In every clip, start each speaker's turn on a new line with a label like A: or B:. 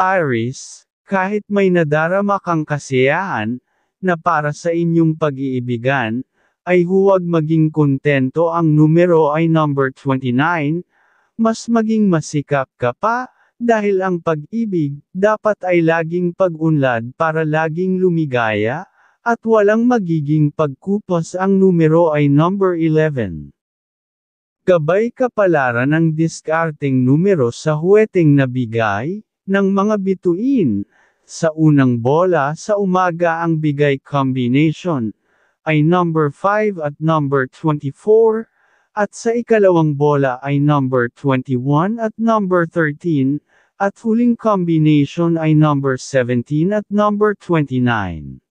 A: Iris, kahit may nadarama kang kasiyahan, na para sa inyong pag-iibigan, ay huwag maging kontento ang numero ay number 29, mas maging masikap ka pa, dahil ang pag-ibig, dapat ay laging pag-unlad para laging lumigaya, at walang magiging pagkupos ang numero ay number 11. Gabay kapalaran ang diskarteng numero sa huweteng nabigay, ng mga bituin. Sa unang bola sa umaga ang bigay combination ay number 5 at number 24, at sa ikalawang bola ay number 21 at number 13, at huling combination ay number 17 at number 29.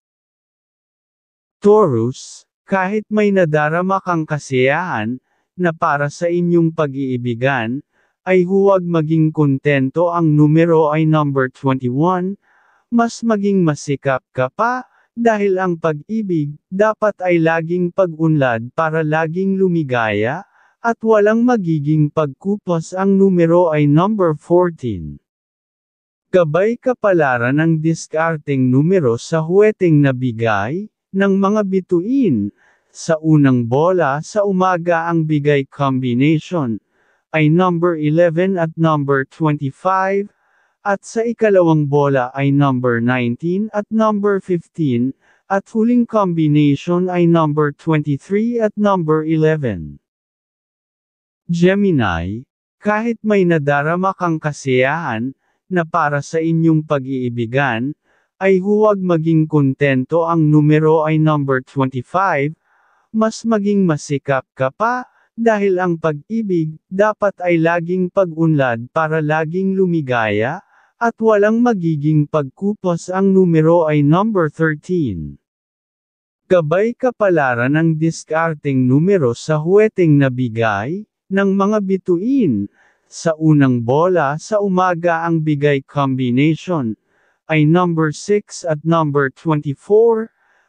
A: Taurus, kahit may nadarama kang kasiyahan, na para sa inyong pag-iibigan, ay huwag maging kontento ang numero ay number 21, mas maging masikap ka pa, dahil ang pag-ibig, dapat ay laging pag-unlad para laging lumigaya, at walang magiging pagkupas ang numero ay number 14. Gabay kapalaran ang diskarteng numero sa huweteng nabigay, ng mga bituin, sa unang bola sa umaga ang bigay combination, ay number 11 at number 25, at sa ikalawang bola ay number 19 at number 15, at huling combination ay number 23 at number 11. Gemini, kahit may nadarama kang kasiyahan, na para sa inyong pag-iibigan, ay huwag maging kontento ang numero ay number 25, mas maging masikap ka pa, dahil ang pag-ibig, dapat ay laging pag-unlad para laging lumigaya, at walang magiging pagkupos ang numero ay number 13. Gabay kapalaran ng diskarteng numero sa huweteng nabigay, ng mga bituin, sa unang bola sa umaga ang bigay combination ay number 6 at number 24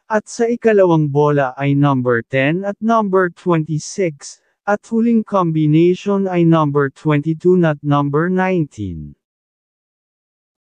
A: at sa ikalawang bola ay number 10 at number 26 at huling combination ay number 22 not number 19.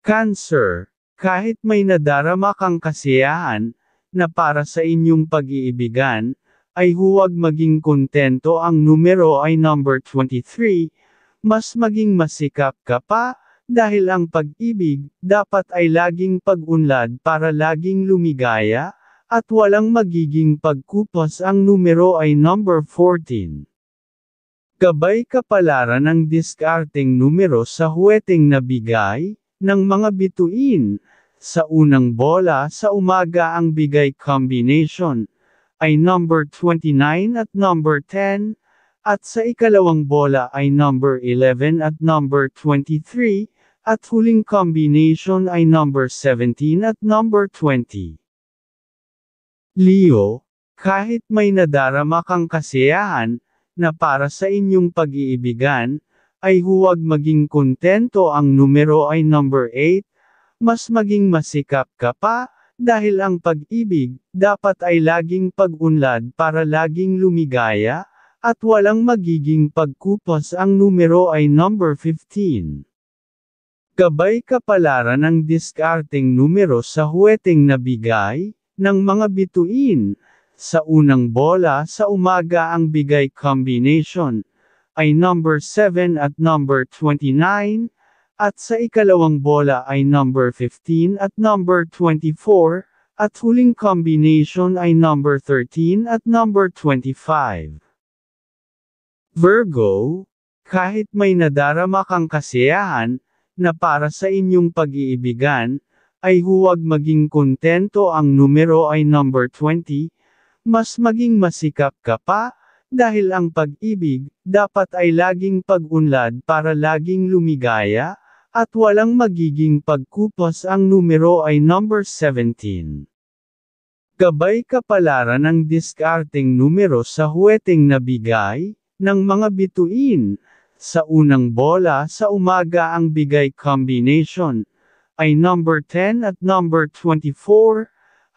A: Cancer, kahit may nadarama kang kasiyahan, na para sa inyong pag-iibigan, ay huwag maging kontento ang numero ay number 23, mas maging masikap ka pa, dahil ang pag-ibig, dapat ay laging pag-unlad para laging lumigaya, at walang magiging pagkupos ang numero ay number 14. Gabay kapalaran ng diskarteng numero sa huweteng nabigay, ng mga bituin. Sa unang bola sa umaga ang bigay combination ay number 29 at number 10, at sa ikalawang bola ay number 11 at number 23, at huling combination ay number 17 at number 20. Leo, kahit may nadarama kang kasiyahan, na para sa inyong pag-iibigan, ay huwag maging kontento ang numero ay number 8, mas maging masikap ka pa, dahil ang pag-ibig, dapat ay laging pag-unlad para laging lumigaya, at walang magiging pagkupas ang numero ay number 15. Gabay kapalaran ng diskarteng numero sa huweteng nabigay, ng mga bituin, sa unang bola sa umaga ang bigay combination ay number 7 at number 29, at sa ikalawang bola ay number 15 at number 24, at huling combination ay number 13 at number 25. Virgo, kahit may nadarama kang kasiyahan, na para sa inyong pag-iibigan, ay huwag maging kontento ang numero ay number 20, mas maging masikap ka pa, dahil ang pag-ibig, dapat ay laging pag-unlad para laging lumigaya, at walang magiging pagkupos ang numero ay number 17. Gabay kapalaran ng diskarteng numero sa huweteng nabigay, ng mga bituin. Sa unang bola sa umaga ang bigay combination, ay number 10 at number 24,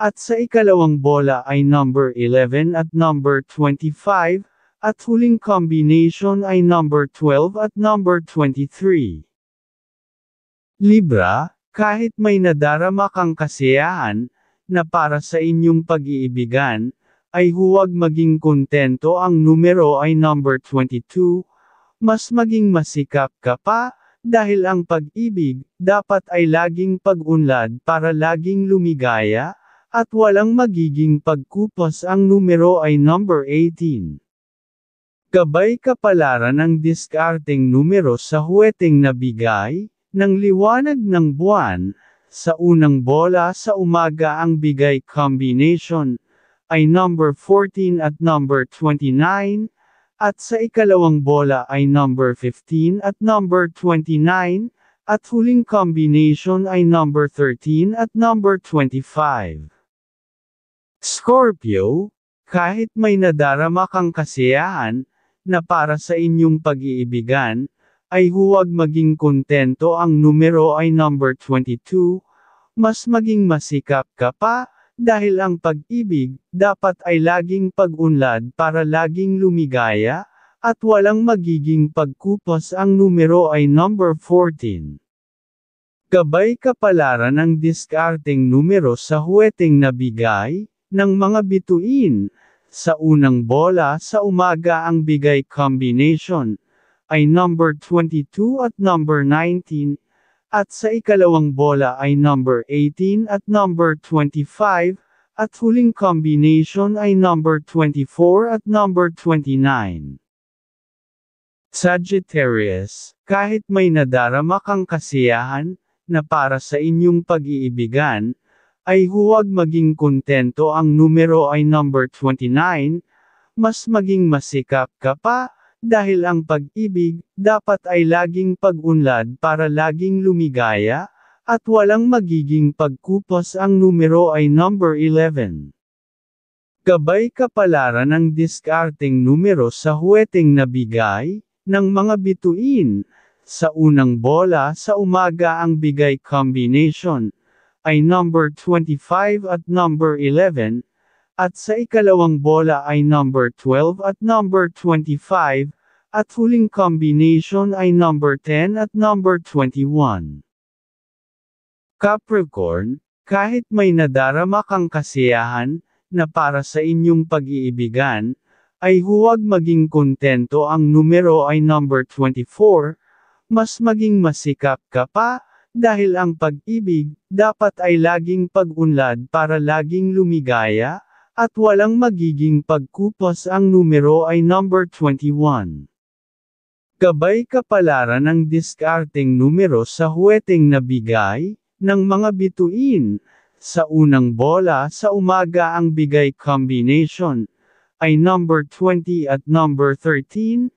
A: at sa ikalawang bola ay number 11 at number 25, at huling combination ay number 12 at number 23. Libra, kahit may nadarama kang kasiyahan, na para sa inyong pag-iibigan, ay huwag maging kontento ang numero ay number 22, mas maging masikap ka pa, dahil ang pag-ibig, dapat ay laging pag-unlad para laging lumigaya, at walang magiging pagkupos ang numero ay number 18. Gabay kapalaran ng diskarteng numero sa huweteng nabigay, ng liwanag ng buwan, sa unang bola sa umaga ang bigay combination, ay number 14 at number 29, at sa ikalawang bola ay number 15 at number 29, at huling combination ay number 13 at number 25. Scorpio, kahit may nadarama kang kasiyahan, na para sa inyong pag-iibigan, ay huwag maging kontento ang numero ay number 22, mas maging masikap ka pa, dahil ang pag-ibig, dapat ay laging pag-unlad para laging lumigaya, at walang magiging pagkupos ang numero ay number 14. Gabay kapalaran ang diskarteng numero sa huweteng nabigay, ng mga bituin. Sa unang bola sa umaga ang bigay combination ay number 22 at number 19, at sa ikalawang bola ay number 18 at number 25, at huling combination ay number 24 at number 29. Sagittarius, kahit may nadarama kang kasiyahan, na para sa inyong pag-iibigan, ay huwag maging kontento ang numero ay number 29, mas maging masikap ka pa, dahil ang pag-ibig, dapat ay laging pag-unlad para laging lumigaya, at walang magiging pagkupos ang numero ay number 11. Gabay kapalaran ng diskarteng numero sa huweteng nabigay, ng mga bituin, sa unang bola sa umaga ang bigay combination, ay number 25 at number 11, at sa ikalawang bola ay number 12 at number 25, at huling combination ay number 10 at number 21. Capricorn, kahit may nadarama kang kasiyahan, na para sa inyong pag-iibigan, ay huwag maging kontento ang numero ay number 24, mas maging masikap ka pa, dahil ang pag-ibig, dapat ay laging pag-unlad para laging lumigaya, at walang magiging pagkupos ang numero ay number 21. Gabay kapalaran ng diskarteng numero sa huweteng nabigay, ng mga bituin. Sa unang bola sa umaga ang bigay combination, ay number 20 at number 13,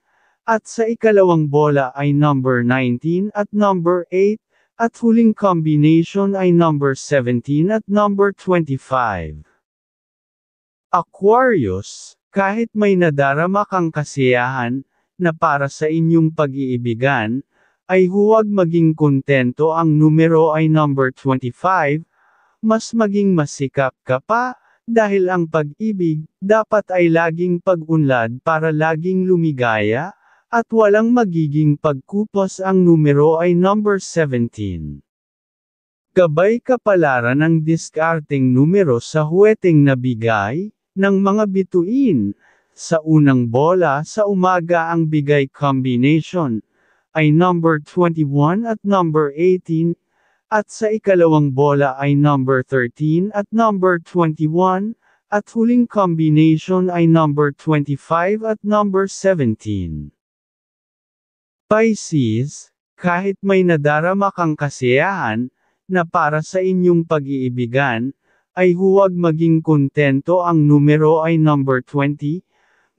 A: at sa ikalawang bola ay number 19 at number 8, at huling combination ay number 17 at number 25. Aquarius, kahit may nadarama kang kasiyahan, na para sa inyong pag-iibigan, ay huwag maging kontento ang numero ay number 25, mas maging masikap ka pa, dahil ang pag-ibig, dapat ay laging pag-unlad para laging lumigaya, at walang magiging pagkupos ang numero ay number 17. Gabay kapalaran ng diskarteng numero sa huweteng nabigay, ng mga bituin. Sa unang bola sa umaga ang bigay combination, ay number 21 at number 18, at sa ikalawang bola ay number 13 at number 21, at huling combination ay number 25 at number 17. Pisces, kahit may nadarama kang kasiyahan, na para sa inyong pag-iibigan, ay huwag maging kontento ang numero ay number 20,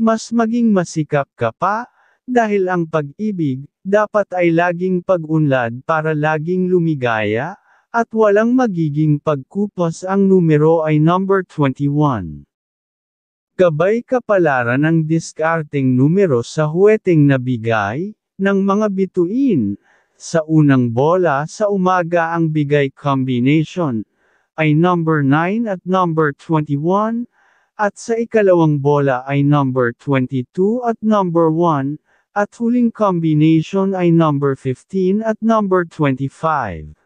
A: mas maging masikap ka pa, dahil ang pag-ibig, dapat ay laging pag-unlad para laging lumigaya, at walang magiging pagkupas ang numero ay number 21. Gabay kapalaran ang diskarteng numero sa huweteng nabigay, ng mga bituin. Sa unang bola sa umaga ang bigay combination ay number 9 at number 21, at sa ikalawang bola ay number 22 at number 1, at huling combination ay number 15 at number 25.